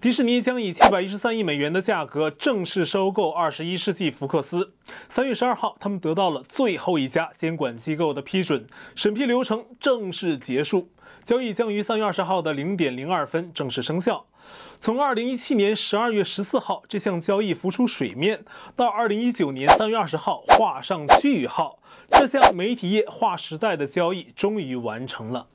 迪士尼将以七百一十三亿美元的价格正式收购二十一世纪福克斯。三月十二号，他们得到了最后一家监管机构的批准，审批流程正式结束，交易将于三月二十号的零点零二分正式生效。从二零一七年十二月十四号这项交易浮出水面，到二零一九年三月二十号画上句号，这项媒体业划时代的交易终于完成了。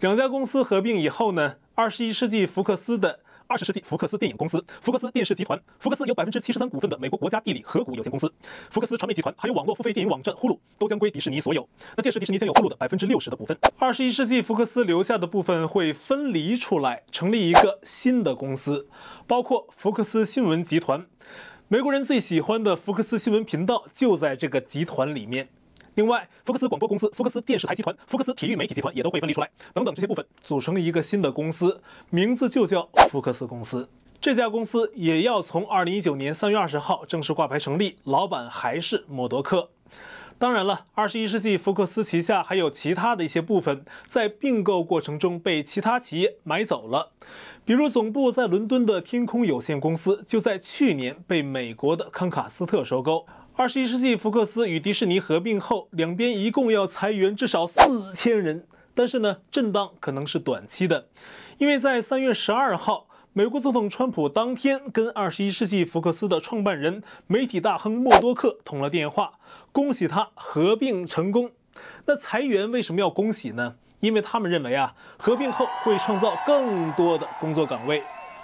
两家公司合并以后呢，二十一世纪福克斯的。二十世纪福克斯电影公司、福克斯电视集团、福克斯有百分之七十三股份的美国国家地理河谷有限公司、福克斯传媒集团，还有网络付费电影网站呼噜，都将归迪士尼所有。那届时迪士尼将有呼噜的百分之六十的股份。二十一世纪福克斯留下的部分会分离出来，成立一个新的公司，包括福克斯新闻集团。美国人最喜欢的福克斯新闻频道就在这个集团里面。另外，福克斯广播公司、福克斯电视台集团、福克斯体育媒体集团也都会分离出来，等等，这些部分组成一个新的公司，名字就叫福克斯公司。这家公司也要从二零一九年三月二十号正式挂牌成立，老板还是默多克。当然了，二十一世纪福克斯旗下还有其他的一些部分在并购过程中被其他企业买走了，比如总部在伦敦的天空有限公司就在去年被美国的康卡斯特收购。二十一世纪福克斯与迪士尼合并后，两边一共要裁员至少四千人。但是呢，震荡可能是短期的，因为在三月十二号，美国总统川普当天跟二十一世纪福克斯的创办人、媒体大亨默多克通了电话，恭喜他合并成功。那裁员为什么要恭喜呢？因为他们认为啊，合并后会创造更多的工作岗位。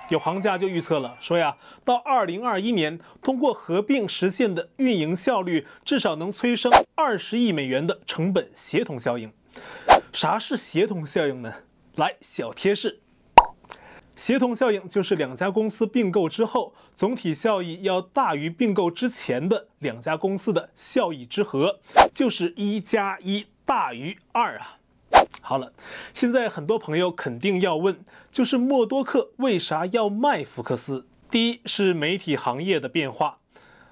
有行家就预测了，说呀，到二零二一年，通过合并实现的运营效率，至少能催生二十亿美元的成本协同效应。啥是协同效应呢？来，小贴士，协同效应就是两家公司并购之后，总体效益要大于并购之前的两家公司的效益之和，就是一加一大于二啊。好了，现在很多朋友肯定要问，就是默多克为啥要卖福克斯？第一是媒体行业的变化，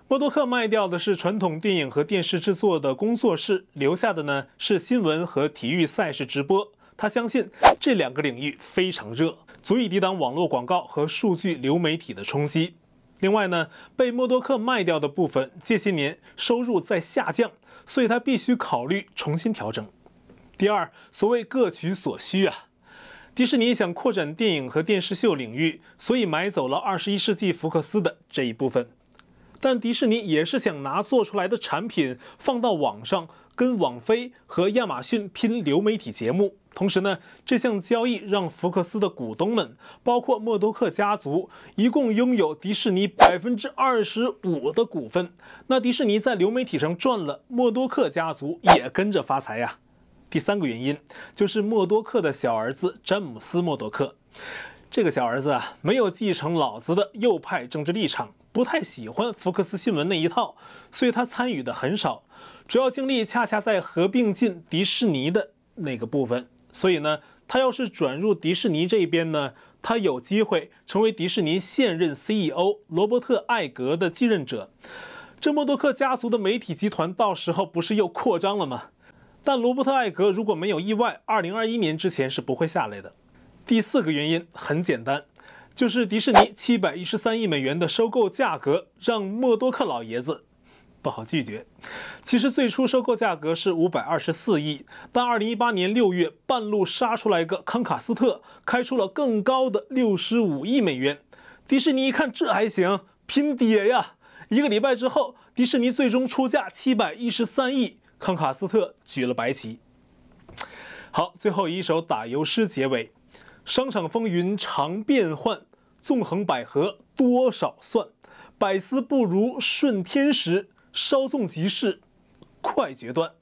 默多克卖掉的是传统电影和电视制作的工作室，留下的呢是新闻和体育赛事直播。他相信这两个领域非常热，足以抵挡网络广告和数据流媒体的冲击。另外呢，被默多克卖掉的部分这些年收入在下降，所以他必须考虑重新调整。第二，所谓各取所需啊。迪士尼想扩展电影和电视秀领域，所以买走了二十一世纪福克斯的这一部分。但迪士尼也是想拿做出来的产品放到网上，跟网飞和亚马逊拼流媒体节目。同时呢，这项交易让福克斯的股东们，包括默多克家族，一共拥有迪士尼百分之二十五的股份。那迪士尼在流媒体上赚了，默多克家族也跟着发财呀。第三个原因就是默多克的小儿子詹姆斯·默多克，这个小儿子啊，没有继承老子的右派政治立场，不太喜欢福克斯新闻那一套，所以他参与的很少。主要精力恰恰在合并进迪士尼的那个部分。所以呢，他要是转入迪士尼这边呢，他有机会成为迪士尼现任 CEO 罗伯特·艾格的继任者。这默多克家族的媒体集团到时候不是又扩张了吗？但罗伯特·艾格如果没有意外，二零二一年之前是不会下来的。第四个原因很简单，就是迪士尼七百一十三亿美元的收购价格让默多克老爷子不好拒绝。其实最初收购价格是五百二十四亿，但二零一八年六月半路杀出来个康卡斯特，开出了更高的六十五亿美元。迪士尼一看这还行，拼爹呀！一个礼拜之后，迪士尼最终出价七百一十三亿。康卡斯特举了白旗。好，最后一首打油诗结尾：商场风云常变幻，纵横捭阖多少算，百思不如顺天时，稍纵即逝，快决断。